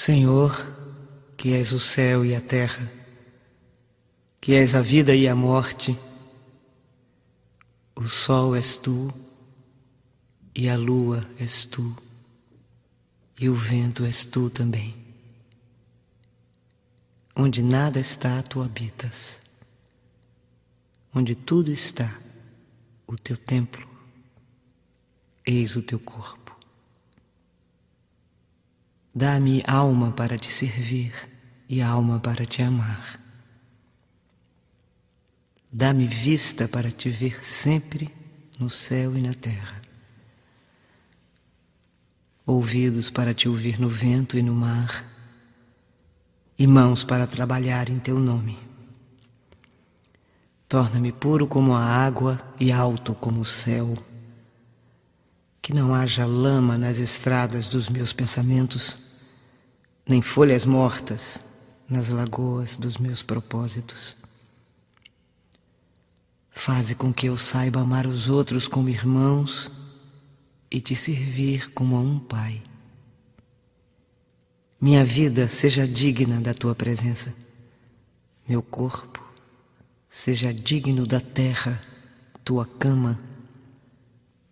Senhor, que és o céu e a terra, que és a vida e a morte, o sol és tu, e a lua és tu, e o vento és tu também. Onde nada está, tu habitas. Onde tudo está, o teu templo, eis o teu corpo. Dá-me alma para te servir e alma para te amar. Dá-me vista para te ver sempre no céu e na terra. Ouvidos para te ouvir no vento e no mar, e mãos para trabalhar em teu nome. Torna-me puro como a água e alto como o céu. Que não haja lama nas estradas dos meus pensamentos nem folhas mortas nas lagoas dos meus propósitos. Faze com que eu saiba amar os outros como irmãos e te servir como a um pai. Minha vida seja digna da tua presença, meu corpo seja digno da terra, tua cama.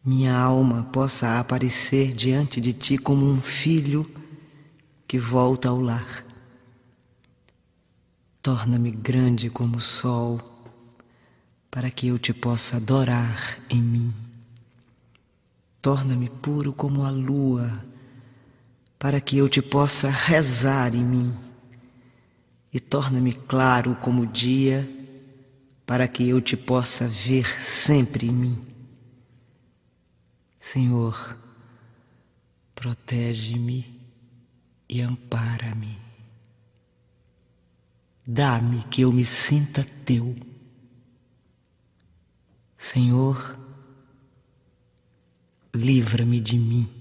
Minha alma possa aparecer diante de ti como um filho que volta ao lar. Torna-me grande como o sol, para que eu te possa adorar em mim. Torna-me puro como a lua, para que eu te possa rezar em mim. E torna-me claro como o dia, para que eu te possa ver sempre em mim. Senhor, protege-me e ampara-me. Dá-me que eu me sinta teu. Senhor, livra-me de mim.